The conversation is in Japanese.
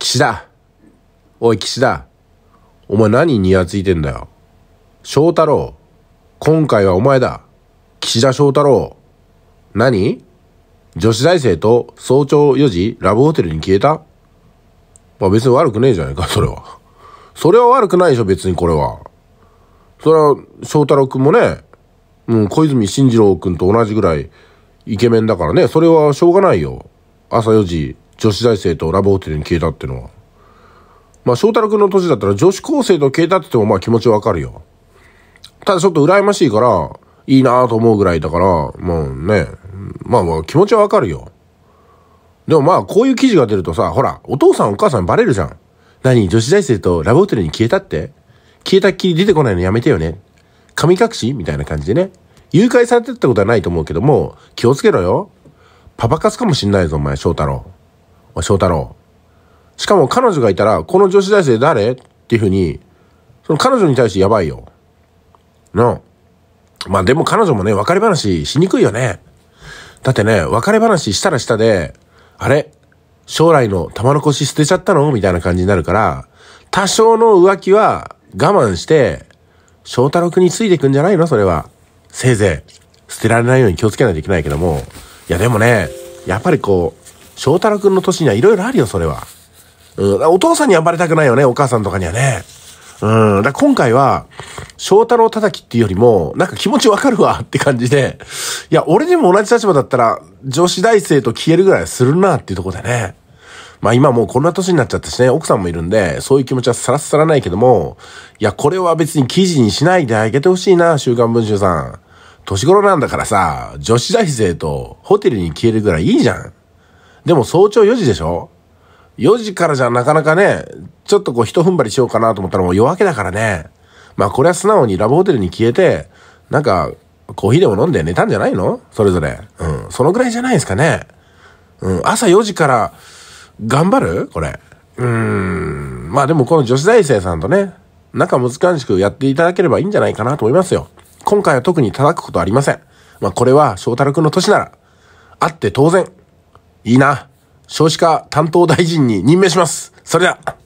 岸田おい岸田お前何にやついてんだよ翔太郎今回はお前だ岸田翔太郎何女子大生と早朝4時ラブホテルに消えたまあ別に悪くねえじゃないか、それは。それは悪くないでしょ、別にこれは。それは、翔太郎くんもね、うん、小泉進次郎くんと同じぐらいイケメンだからね、それはしょうがないよ。朝4時女子大生とラブホテルに消えたってのは。まあ、翔太郎くんの年だったら女子高生と消えたって言ってもまあ気持ちわかるよ。ただちょっと羨ましいから、いいなと思うぐらいだから、もうね、まあまあ気持ちはわかるよ。でもまあこういう記事が出るとさ、ほら、お父さんお母さんバレるじゃん。何女子大生とラブホテルに消えたって消えたっきり出てこないのやめてよね。神隠しみたいな感じでね。誘拐されてったことはないと思うけども、気をつけろよ。パパ活かもしんないぞ、お前、翔太郎。まい、翔太郎。しかも彼女がいたら、この女子大生誰っていうふうに、その彼女に対してやばいよ。の。まあでも彼女もね、別れ話しにくいよね。だってね、別れ話したらしたで、あれ将来の玉の腰捨てちゃったのみたいな感じになるから、多少の浮気は我慢して、翔太郎くんについていくんじゃないのそれは。せいぜい、捨てられないように気をつけないといけないけども。いやでもね、やっぱりこう、翔太郎くんの年にはいろいろあるよ、それは。うん、お父さんに暴れたくないよね、お母さんとかにはね。うん、だ今回は、翔太郎叩きっていうよりも、なんか気持ちわかるわって感じで、いや、俺にも同じ立場だったら、女子大生と消えるぐらいするなっていうとこだね。まあ今もうこんな年になっちゃったしね、奥さんもいるんで、そういう気持ちはさらさらないけども、いや、これは別に記事にしないであげてほしいな、週刊文春さん。年頃なんだからさ、女子大生とホテルに消えるぐらいいいじゃん。でも早朝4時でしょ ?4 時からじゃなかなかね、ちょっとこう一踏ん張りしようかなと思ったらもう夜明けだからね。まあこれは素直にラブホテルに消えて、なんかコーヒーでも飲んで寝たんじゃないのそれぞれ。うん。そのぐらいじゃないですかね。うん。朝4時から頑張るこれ。うーん。まあでもこの女子大生さんとね、仲難しくやっていただければいいんじゃないかなと思いますよ。今回は特に叩くことありません。まあこれは翔太郎くんの歳なら、あって当然。いいな。少子化担当大臣に任命します。それでは。